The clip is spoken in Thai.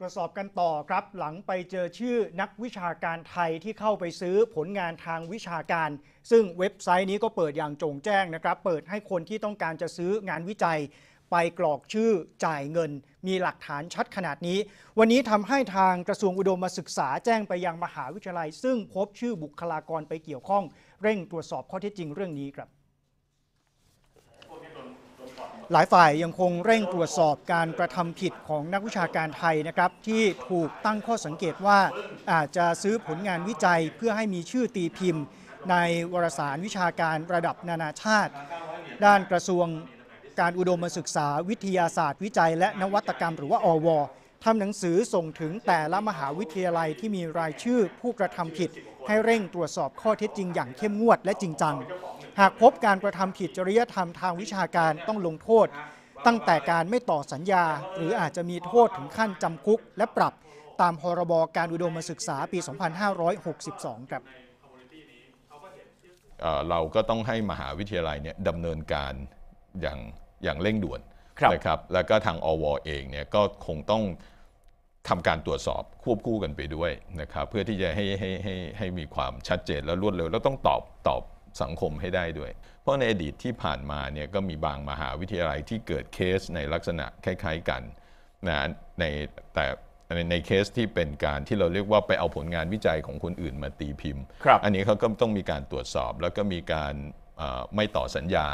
ตรวจสอบกันต่อครับ หลังไปเจอชื่อนักวิชาการไทยที่เข้าไปซื้อผลงานทางวิชาการ ซึ่งเว็บไซต์นี้ก็เปิดอย่างโจงแจ้งนะครับ เปิดให้คนที่ต้องการจะซื้องานวิจัย ไปกรอกชื่อจ่ายเงิน มีหลักฐานชัดขนาดนี้ วันนี้ทำให้ทางกระทรวงอุดมศึกษาแจ้งไปยังมหาวิทยาลัย ซึ่งพบชื่อบุคลากรไปเกี่ยวข้องเร่งตรวจสอบข้อเท็จจริงเรื่องนี้ครับหลายฝ่ายยังคงเร่งตรวจสอบการกระทำผิดของนักวิชาการไทยนะครับ ที่ถูกตั้งข้อสังเกตว่าอาจจะซื้อผลงานวิจัยเพื่อให้มีชื่อตีพิมพ์ ในวารสารวิชาการระดับนานาชาติ ด้านกระทรวงการอุดมศึกษา วิทยาศาสตร์วิจัย และนวัตกรรมหรือว่าอวทำหนังสือส่งถึงแต่ละมหาวิทยาลัยที่มีรายชื่อผู้กระทำผิด ให้เร่งตรวจสอบข้อเท็จจริง อย่างเข้มงวดและจริงจังหากพบการกระทำผิดจริยธรรมทางวิชาการต้องลงโทษตั้งแต่การไม่ต่อสัญญา หรืออาจจะมีโทษถึงขั้นจำคุกและปรับตามพรบการอุดมศึกษาปี 2562 ครับ เราก็ต้องให้มหาวิทยาลัยเนี่ยดำเนินการอย่างอย่างเร่งด่วนนะครับ แล้วก็ทางอวเองเนี่ยก็คงต้องทำการตรวจสอบควบคู่กันไปด้วยนะครับเพื่อที่จะให้ให้ให้ให้มีความชัดเจนและรวดเร็วแล้วต้องตอบตอบสังคมให้ได้ด้วย เพราะในอดีตที่ผ่านมาเนี่ยก็มีบางมหาวิทยาลัยที่เกิดเคสในลักษณะคล้าย ๆกันนะในแต่ในเคสที่เป็นการที่เราเรียกว่าไปเอาผลงานวิจัยของคนอื่นมาตีพิมพ์ อันนี้เขาก็ต้องมีการตรวจสอบแล้วก็มีการไม่ต่อสัญญา